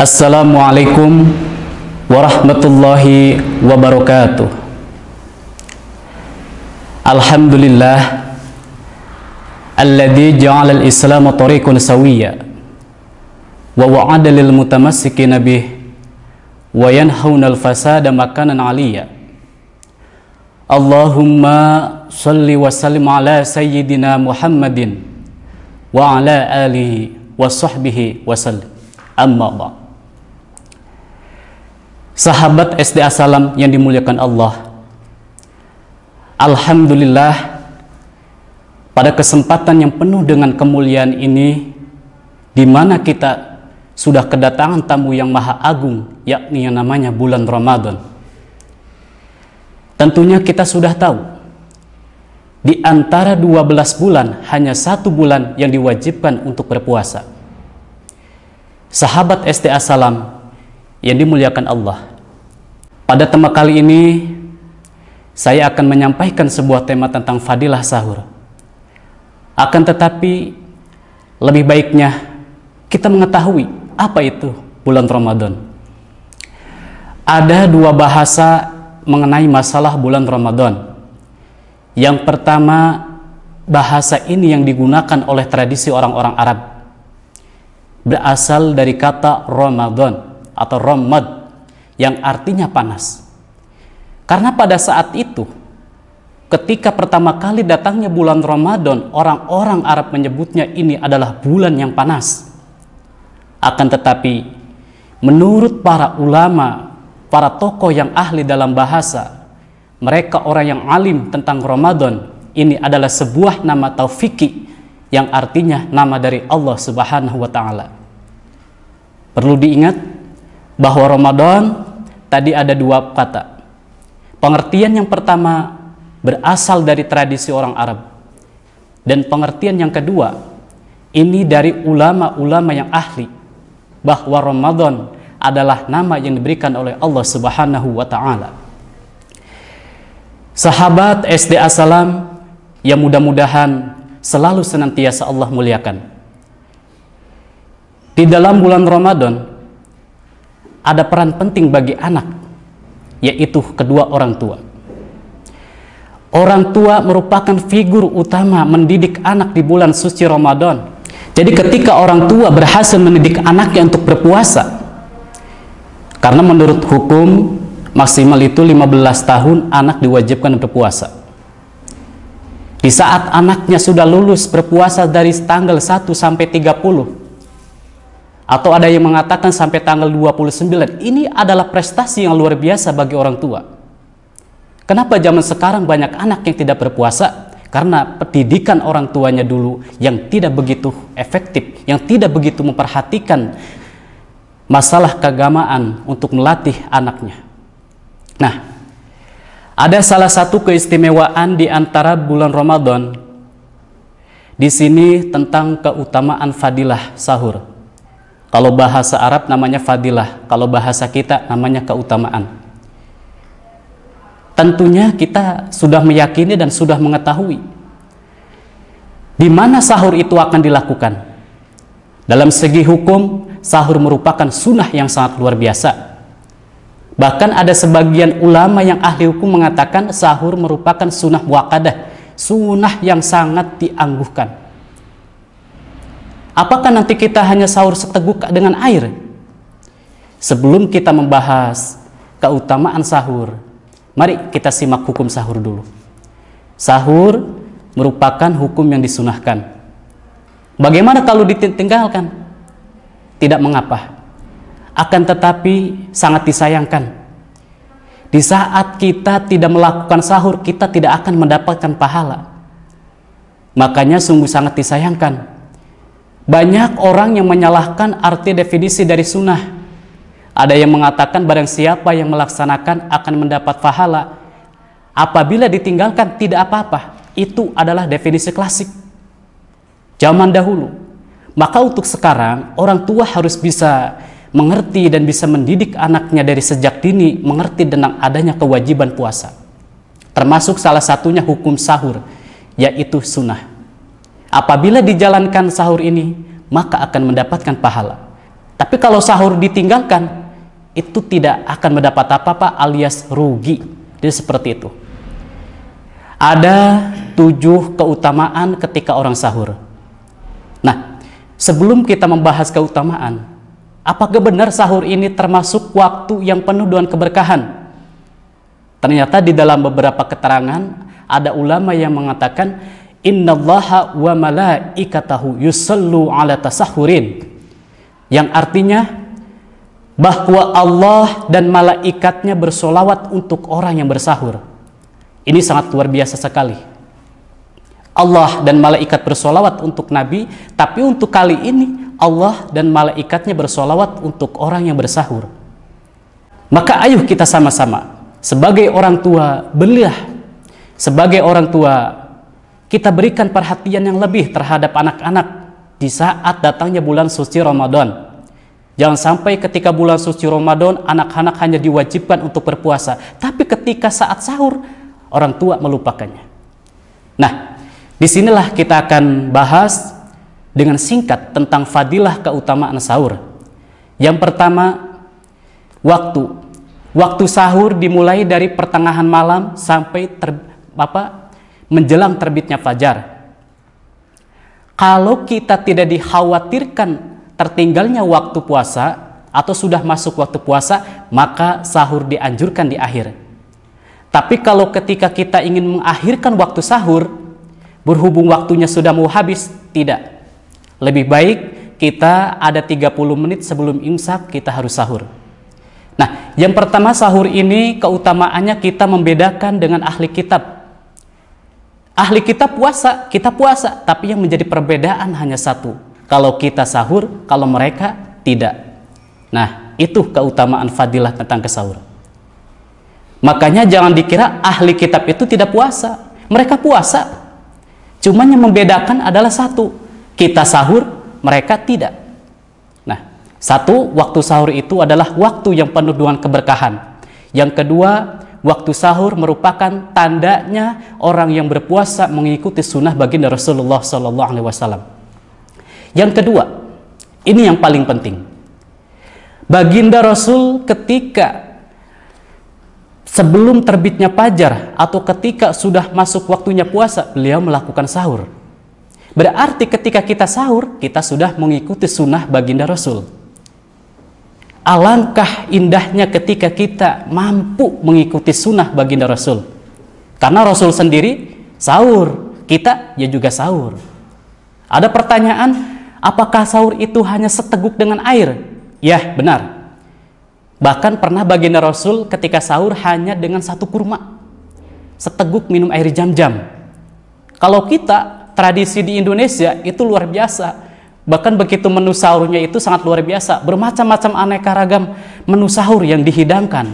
السلام عليكم ورحمة الله وبركاته الحمد لله الذي جعل الإسلام طريق سوية ووعد للمتمسكين به وينحون الفساد مكانا عليا اللهم صل وسلم على سيدنا محمد وعلى آله وصحبه وسلم أما بعد sahabat SD Asalam yang dimuliakan Allah. Alhamdulillah, pada kesempatan yang penuh dengan kemuliaan ini, di mana kita sudah kedatangan tamu yang maha agung, yakni yang namanya bulan Ramadan. Tentunya kita sudah tahu, di antara 12 bulan, hanya satu bulan yang diwajibkan untuk berpuasa. Sahabat SD Asalam yang dimuliakan Allah, pada tema kali ini, saya akan menyampaikan sebuah tema tentang fadilah sahur. Akan tetapi, lebih baiknya kita mengetahui apa itu bulan Ramadan. Ada dua bahasa mengenai masalah bulan Ramadan. Yang pertama, bahasa ini yang digunakan oleh tradisi orang-orang Arab. Berasal dari kata Ramadan atau Ramad yang artinya panas. Karena pada saat itu, ketika pertama kali datangnya bulan Ramadan, orang-orang Arab menyebutnya ini adalah bulan yang panas. Akan tetapi, menurut para ulama, para tokoh yang ahli dalam bahasa, mereka orang yang alim tentang Ramadan, ini adalah sebuah nama taufiki yang artinya nama dari Allah Subhanahu wa taala. Perlu diingat bahwa Ramadan tadi ada dua kata. Pengertian yang pertama berasal dari tradisi orang Arab. Dan pengertian yang kedua ini dari ulama-ulama yang ahli bahwa Ramadan adalah nama yang diberikan oleh Allah Subhanahu wa taala. Sahabat SD Assalam yang mudah-mudahan selalu senantiasa Allah muliakan. Di dalam bulan Ramadan ada peran penting bagi anak, yaitu kedua orang tua. Orang tua merupakan figur utama mendidik anak di bulan suci Ramadan. Jadi ketika orang tua berhasil mendidik anaknya untuk berpuasa, karena menurut hukum maksimal itu 15 tahun anak diwajibkan berpuasa. Di saat anaknya sudah lulus berpuasa dari tanggal 1 sampai 30, atau ada yang mengatakan sampai tanggal 29. Ini adalah prestasi yang luar biasa bagi orang tua. Kenapa zaman sekarang banyak anak yang tidak berpuasa? Karena pendidikan orang tuanya dulu yang tidak begitu efektif, yang tidak begitu memperhatikan masalah keagamaan untuk melatih anaknya. Nah, ada salah satu keistimewaan di antara bulan Ramadan di sini tentang keutamaan fadilah sahur. Kalau bahasa Arab namanya fadilah, kalau bahasa kita namanya keutamaan. Tentunya kita sudah meyakini dan sudah mengetahui di mana sahur itu akan dilakukan. Dalam segi hukum, sahur merupakan sunnah yang sangat luar biasa. Bahkan ada sebagian ulama yang ahli hukum mengatakan sahur merupakan sunnah muakkadah, sunnah yang sangat dianggukkan. Apakah nanti kita hanya sahur seteguk dengan air? Sebelum kita membahas keutamaan sahur, mari kita simak hukum sahur dulu. Sahur merupakan hukum yang disunahkan. Bagaimana kalau ditinggalkan? Tidak mengapa. Akan tetapi sangat disayangkan. Di saat kita tidak melakukan sahur, kita tidak akan mendapatkan pahala. Makanya sungguh sangat disayangkan banyak orang yang menyalahkan arti definisi dari sunnah. Ada yang mengatakan barang siapa yang melaksanakan akan mendapat pahala. Apabila ditinggalkan tidak apa-apa. Itu adalah definisi klasik. Zaman dahulu. Maka untuk sekarang orang tua harus bisa mengerti dan bisa mendidik anaknya dari sejak dini mengerti tentang adanya kewajiban puasa. Termasuk salah satunya hukum sahur yaitu sunnah. Apabila dijalankan sahur ini, maka akan mendapatkan pahala. Tapi kalau sahur ditinggalkan, itu tidak akan mendapat apa-apa alias rugi. Jadi seperti itu. Ada tujuh keutamaan ketika orang sahur. Nah, sebelum kita membahas keutamaan, apakah benar sahur ini termasuk waktu yang penuh dengan keberkahan? Ternyata di dalam beberapa keterangan ada ulama yang mengatakan Inna allaha wa malaikatahu yusallu ala tasahurin yang artinya bahwa Allah dan malaikatnya bersolawat untuk orang yang bersahur ini sangat luar biasa sekali Allah dan malaikat bersolawat untuk Nabi tapi untuk kali ini Allah dan malaikatnya bersolawat untuk orang yang bersahur maka ayuh kita sama-sama sebagai orang tua belilah sebagai orang tua kita berikan perhatian yang lebih terhadap anak-anak di saat datangnya bulan suci Ramadan. Jangan sampai ketika bulan suci Ramadan anak-anak hanya diwajibkan untuk berpuasa, tapi ketika saat sahur orang tua melupakannya. Nah, disinilah kita akan bahas dengan singkat tentang fadilah keutamaan sahur. Yang pertama, waktu. Waktu sahur dimulai dari pertengahan malam sampai ter, apa, menjelang terbitnya fajar. Kalau kita tidak dikhawatirkan tertinggalnya waktu puasa atau sudah masuk waktu puasa, maka sahur dianjurkan di akhir. Tapi kalau ketika kita ingin mengakhirkan waktu sahur, berhubung waktunya sudah mau habis, tidak. Lebih baik kita ada 30 menit sebelum imsak kita harus sahur. Nah, yang pertama sahur ini keutamaannya kita membedakan dengan ahli kitab Ahli kita puasa, kita puasa, tapi yang menjadi perbedaan hanya satu. Kalau kita sahur, kalau mereka tidak. Nah, itu keutamaan fadilah tentang kesahur. Makanya jangan dikira ahli kitab itu tidak puasa. Mereka puasa. Cuman yang membedakan adalah satu. Kita sahur, mereka tidak. Nah, satu, waktu sahur itu adalah waktu yang penuh dengan keberkahan. Yang kedua, waktu sahur merupakan tandanya orang yang berpuasa mengikuti sunnah baginda Rasulullah saw. Yang kedua, ini yang paling penting. Baginda Rasul ketika sebelum terbitnya pajar atau ketika sudah masuk waktunya puasa, beliau melakukan sahur. Berarti ketika kita sahur, kita sudah mengikuti sunnah baginda Rasul. Alangkah indahnya ketika kita mampu mengikuti sunnah baginda Rasul. Karena Rasul sendiri sahur, kita ya juga sahur. Ada pertanyaan, apakah sahur itu hanya seteguk dengan air? Ya, benar. Bahkan pernah baginda Rasul ketika sahur hanya dengan satu kurma. Seteguk minum air jam-jam. Kalau kita, tradisi di Indonesia itu luar biasa Bahkan begitu menu sahurnya itu sangat luar biasa, bermacam-macam aneka ragam menu sahur yang dihidangkan.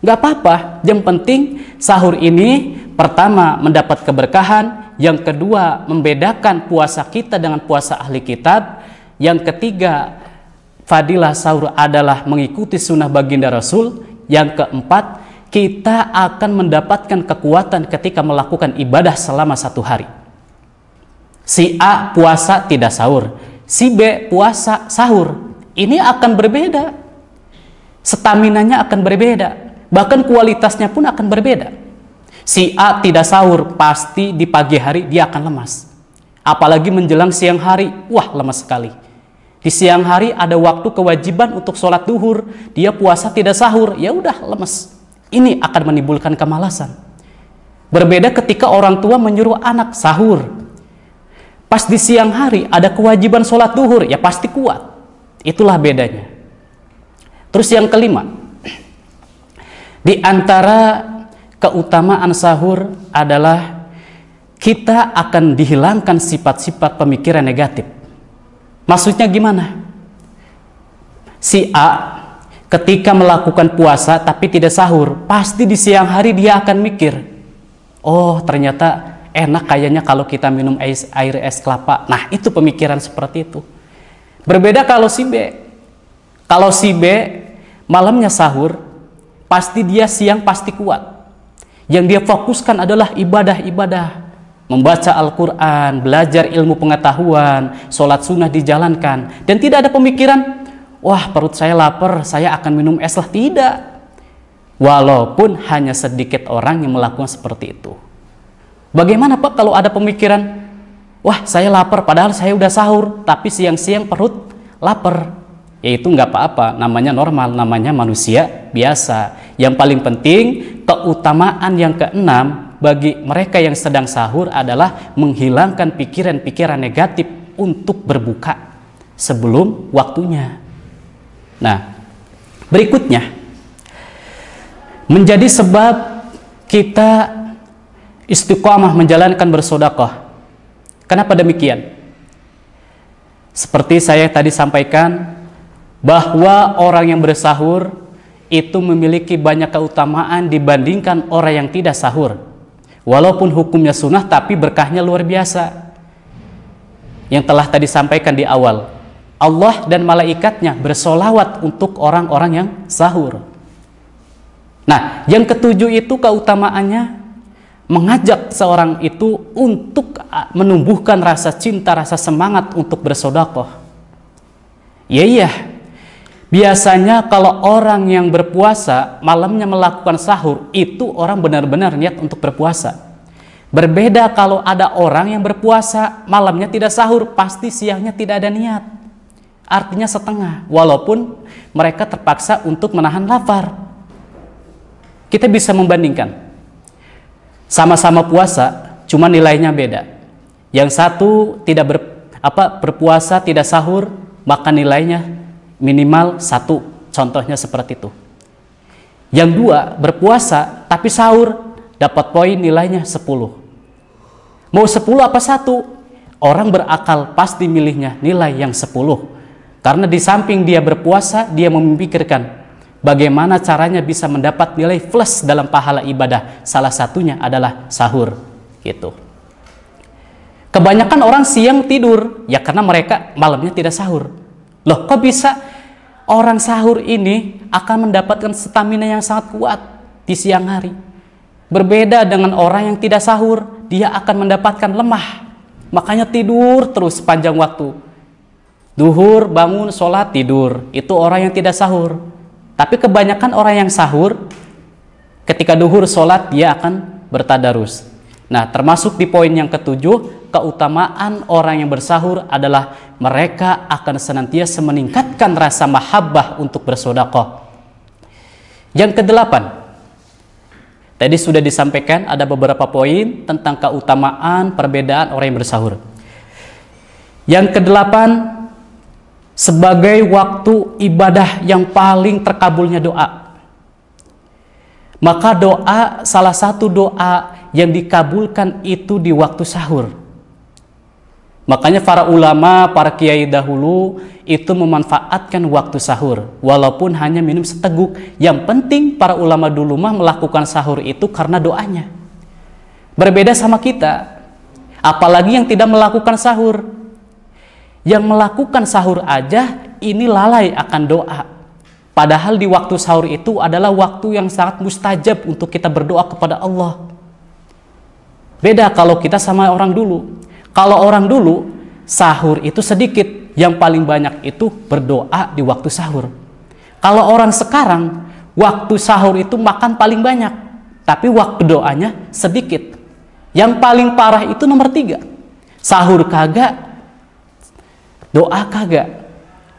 Gak apa-apa, yang penting sahur ini pertama mendapat keberkahan, yang kedua membedakan puasa kita dengan puasa ahli kitab, yang ketiga fadilah sahur adalah mengikuti sunnah baginda Rasul, yang keempat kita akan mendapatkan kekuatan ketika melakukan ibadah selama satu hari si A puasa tidak sahur, si B puasa sahur. Ini akan berbeda. Staminanya akan berbeda. Bahkan kualitasnya pun akan berbeda. Si A tidak sahur, pasti di pagi hari dia akan lemas. Apalagi menjelang siang hari, wah lemas sekali. Di siang hari ada waktu kewajiban untuk sholat duhur, dia puasa tidak sahur, ya udah lemas. Ini akan menimbulkan kemalasan. Berbeda ketika orang tua menyuruh anak sahur, Pas di siang hari ada kewajiban sholat duhur, ya pasti kuat. Itulah bedanya. Terus yang kelima, di antara keutamaan sahur adalah kita akan dihilangkan sifat-sifat pemikiran negatif. Maksudnya gimana? Si A ketika melakukan puasa tapi tidak sahur, pasti di siang hari dia akan mikir, oh ternyata enak kayaknya kalau kita minum air, air es kelapa. Nah, itu pemikiran seperti itu. Berbeda kalau si B. Kalau si B malamnya sahur, pasti dia siang pasti kuat. Yang dia fokuskan adalah ibadah-ibadah. Membaca Al-Quran, belajar ilmu pengetahuan, sholat sunnah dijalankan. Dan tidak ada pemikiran, wah perut saya lapar, saya akan minum es lah. Tidak. Walaupun hanya sedikit orang yang melakukan seperti itu. Bagaimana Pak kalau ada pemikiran, wah saya lapar padahal saya udah sahur, tapi siang-siang perut lapar. Yaitu nggak apa-apa, namanya normal, namanya manusia biasa. Yang paling penting, keutamaan yang keenam bagi mereka yang sedang sahur adalah menghilangkan pikiran-pikiran negatif untuk berbuka sebelum waktunya. Nah, berikutnya menjadi sebab kita istiqamah menjalankan bersodakoh. Kenapa demikian? Seperti saya tadi sampaikan, bahwa orang yang bersahur itu memiliki banyak keutamaan dibandingkan orang yang tidak sahur. Walaupun hukumnya sunnah, tapi berkahnya luar biasa. Yang telah tadi sampaikan di awal, Allah dan malaikatnya bersolawat untuk orang-orang yang sahur. Nah, yang ketujuh itu keutamaannya mengajak seorang itu untuk ah, menumbuhkan rasa cinta, rasa semangat untuk bersodakoh. Ya iya, biasanya kalau orang yang berpuasa malamnya melakukan sahur itu orang benar-benar niat untuk berpuasa. Berbeda kalau ada orang yang berpuasa malamnya tidak sahur, pasti siangnya tidak ada niat. Artinya setengah, walaupun mereka terpaksa untuk menahan lapar. Kita bisa membandingkan sama-sama puasa, cuma nilainya beda. Yang satu tidak ber, apa berpuasa tidak sahur, maka nilainya minimal satu. Contohnya seperti itu. Yang dua berpuasa tapi sahur dapat poin nilainya sepuluh. Mau sepuluh apa satu? Orang berakal pasti milihnya nilai yang sepuluh, Karena di samping dia berpuasa, dia memikirkan Bagaimana caranya bisa mendapat nilai plus dalam pahala ibadah? Salah satunya adalah sahur. Gitu. Kebanyakan orang siang tidur, ya karena mereka malamnya tidak sahur. Loh, kok bisa orang sahur ini akan mendapatkan stamina yang sangat kuat di siang hari? Berbeda dengan orang yang tidak sahur, dia akan mendapatkan lemah. Makanya tidur terus sepanjang waktu. Duhur, bangun, sholat, tidur. Itu orang yang tidak sahur. Tapi kebanyakan orang yang sahur, ketika duhur sholat, dia akan bertadarus. Nah, termasuk di poin yang ketujuh, keutamaan orang yang bersahur adalah mereka akan senantiasa meningkatkan rasa mahabbah untuk bersodakoh. Yang kedelapan, tadi sudah disampaikan ada beberapa poin tentang keutamaan perbedaan orang yang bersahur. Yang kedelapan, sebagai waktu ibadah yang paling terkabulnya doa. Maka doa salah satu doa yang dikabulkan itu di waktu sahur. Makanya para ulama, para kiai dahulu itu memanfaatkan waktu sahur walaupun hanya minum seteguk. Yang penting para ulama dulu mah melakukan sahur itu karena doanya. Berbeda sama kita. Apalagi yang tidak melakukan sahur, yang melakukan sahur aja ini lalai akan doa. Padahal di waktu sahur itu adalah waktu yang sangat mustajab untuk kita berdoa kepada Allah. Beda kalau kita sama orang dulu. Kalau orang dulu sahur itu sedikit, yang paling banyak itu berdoa di waktu sahur. Kalau orang sekarang waktu sahur itu makan paling banyak, tapi waktu doanya sedikit. Yang paling parah itu nomor tiga, sahur kagak, doa kagak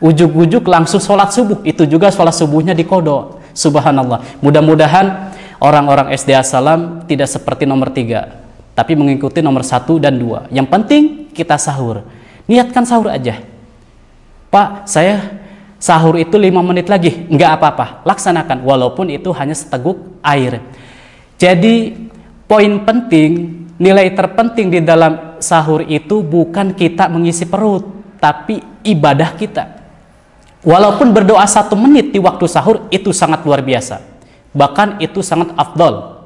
ujuk-ujuk langsung sholat subuh itu juga sholat subuhnya di kodo, subhanallah mudah-mudahan orang-orang SDA Salam tidak seperti nomor tiga tapi mengikuti nomor satu dan dua yang penting kita sahur niatkan sahur aja pak saya sahur itu lima menit lagi nggak apa-apa laksanakan walaupun itu hanya seteguk air jadi poin penting nilai terpenting di dalam sahur itu bukan kita mengisi perut tapi ibadah kita. Walaupun berdoa satu menit di waktu sahur itu sangat luar biasa. Bahkan itu sangat afdol.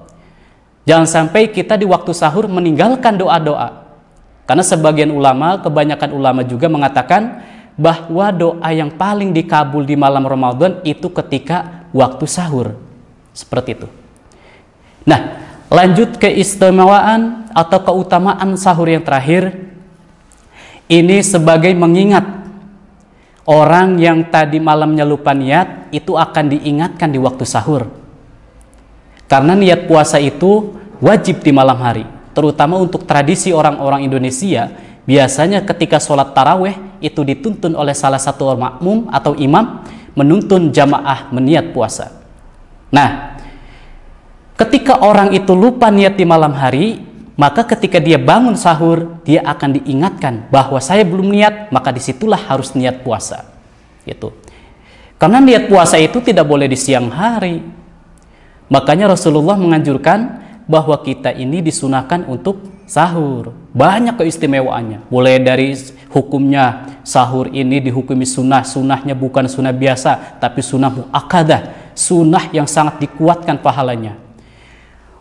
Jangan sampai kita di waktu sahur meninggalkan doa-doa. Karena sebagian ulama, kebanyakan ulama juga mengatakan bahwa doa yang paling dikabul di malam Ramadan itu ketika waktu sahur. Seperti itu. Nah, lanjut ke istimewaan atau keutamaan sahur yang terakhir ini sebagai mengingat orang yang tadi malamnya lupa niat itu akan diingatkan di waktu sahur. Karena niat puasa itu wajib di malam hari, terutama untuk tradisi orang-orang Indonesia. Biasanya ketika sholat taraweh itu dituntun oleh salah satu makmum atau imam menuntun jamaah meniat puasa. Nah, ketika orang itu lupa niat di malam hari, maka ketika dia bangun sahur, dia akan diingatkan bahwa saya belum niat, maka disitulah harus niat puasa. Gitu. Karena niat puasa itu tidak boleh di siang hari. Makanya Rasulullah menganjurkan bahwa kita ini disunahkan untuk sahur. Banyak keistimewaannya. Mulai dari hukumnya sahur ini dihukumi sunnah. Sunnahnya bukan sunnah biasa, tapi sunnah mu'akadah. Sunnah yang sangat dikuatkan pahalanya.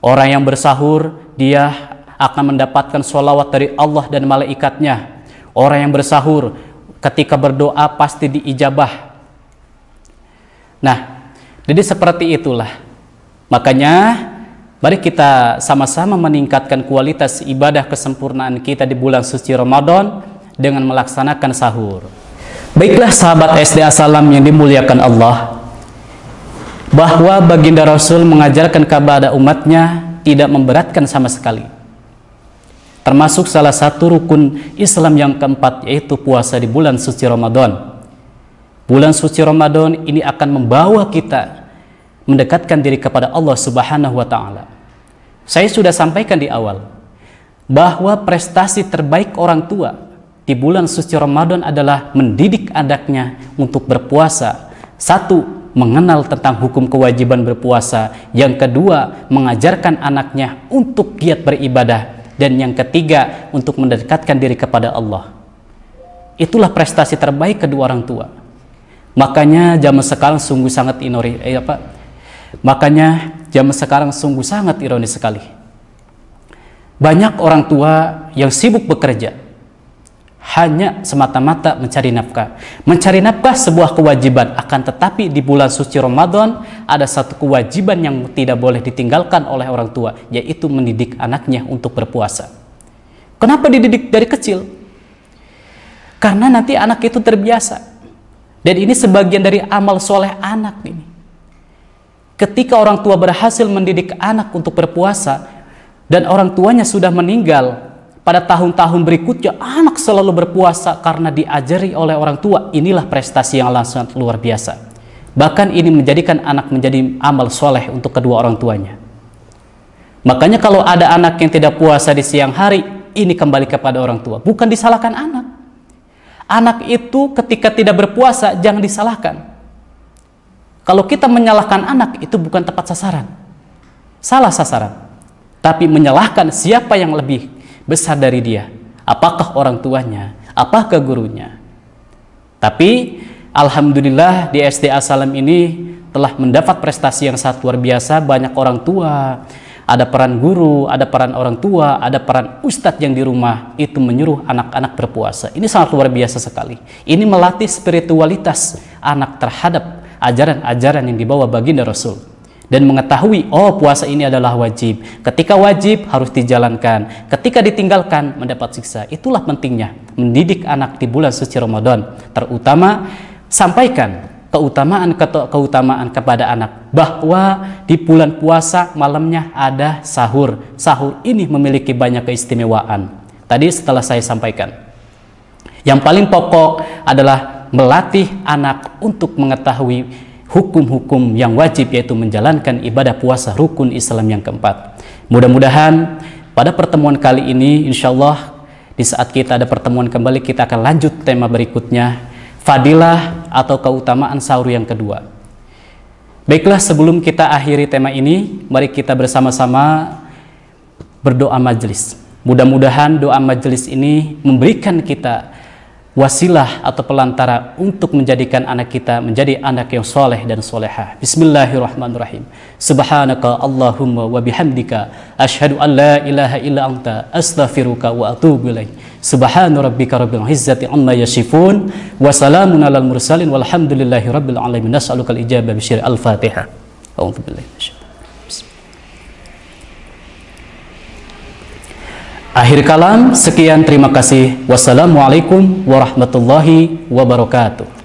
Orang yang bersahur, dia akan mendapatkan sholawat dari Allah dan malaikatnya. Orang yang bersahur ketika berdoa pasti diijabah. Nah, jadi seperti itulah. Makanya mari kita sama-sama meningkatkan kualitas ibadah kesempurnaan kita di bulan suci Ramadan dengan melaksanakan sahur. Baiklah sahabat SDA Salam yang dimuliakan Allah Bahwa baginda Rasul mengajarkan kepada umatnya tidak memberatkan sama sekali termasuk salah satu rukun Islam yang keempat yaitu puasa di bulan suci Ramadan. Bulan suci Ramadan ini akan membawa kita mendekatkan diri kepada Allah Subhanahu wa taala. Saya sudah sampaikan di awal bahwa prestasi terbaik orang tua di bulan suci Ramadan adalah mendidik anaknya untuk berpuasa. Satu, mengenal tentang hukum kewajiban berpuasa, yang kedua, mengajarkan anaknya untuk giat beribadah, dan yang ketiga untuk mendekatkan diri kepada Allah itulah prestasi terbaik kedua orang tua makanya zaman sekarang sungguh sangat inori eh, apa makanya zaman sekarang sungguh sangat ironis sekali banyak orang tua yang sibuk bekerja hanya semata-mata mencari nafkah. Mencari nafkah sebuah kewajiban, akan tetapi di bulan suci Ramadan ada satu kewajiban yang tidak boleh ditinggalkan oleh orang tua, yaitu mendidik anaknya untuk berpuasa. Kenapa dididik dari kecil? Karena nanti anak itu terbiasa. Dan ini sebagian dari amal soleh anak ini. Ketika orang tua berhasil mendidik anak untuk berpuasa, dan orang tuanya sudah meninggal, pada tahun-tahun berikutnya anak selalu berpuasa karena diajari oleh orang tua. Inilah prestasi yang sangat luar biasa. Bahkan ini menjadikan anak menjadi amal soleh untuk kedua orang tuanya. Makanya kalau ada anak yang tidak puasa di siang hari, ini kembali kepada orang tua. Bukan disalahkan anak. Anak itu ketika tidak berpuasa, jangan disalahkan. Kalau kita menyalahkan anak, itu bukan tepat sasaran. Salah sasaran. Tapi menyalahkan siapa yang lebih besar dari dia. Apakah orang tuanya? Apakah gurunya? Tapi alhamdulillah di SDA Salam ini telah mendapat prestasi yang sangat luar biasa banyak orang tua ada peran guru, ada peran orang tua, ada peran ustadz yang di rumah itu menyuruh anak-anak berpuasa. Ini sangat luar biasa sekali. Ini melatih spiritualitas anak terhadap ajaran-ajaran yang dibawa baginda Rasul dan mengetahui oh puasa ini adalah wajib. Ketika wajib harus dijalankan, ketika ditinggalkan mendapat siksa. Itulah pentingnya mendidik anak di bulan suci Ramadan. Terutama sampaikan keutamaan keutamaan kepada anak bahwa di bulan puasa malamnya ada sahur. Sahur ini memiliki banyak keistimewaan. Tadi setelah saya sampaikan. Yang paling pokok adalah melatih anak untuk mengetahui hukum-hukum yang wajib yaitu menjalankan ibadah puasa rukun Islam yang keempat. Mudah-mudahan pada pertemuan kali ini insya Allah di saat kita ada pertemuan kembali kita akan lanjut tema berikutnya fadilah atau keutamaan sahur yang kedua. Baiklah sebelum kita akhiri tema ini mari kita bersama-sama berdoa majelis. Mudah-mudahan doa majelis ini memberikan kita wasilah atau pelantara untuk menjadikan anak kita menjadi anak yang soleh dan solehah. Bismillahirrahmanirrahim. Subhanaka Allahumma wa bihamdika ashhadu an la ilaha illa anta astaghfiruka wa atubu ilaik. Subhana rabbika rabbil izzati amma yasifun wa salamun alal mursalin walhamdulillahi rabbil alamin. Nas'aluka al-ijabah bi al-Fatihah. A'udzu Akhir kalam, sekian terima kasih. Wassalamualaikum warahmatullahi wabarakatuh.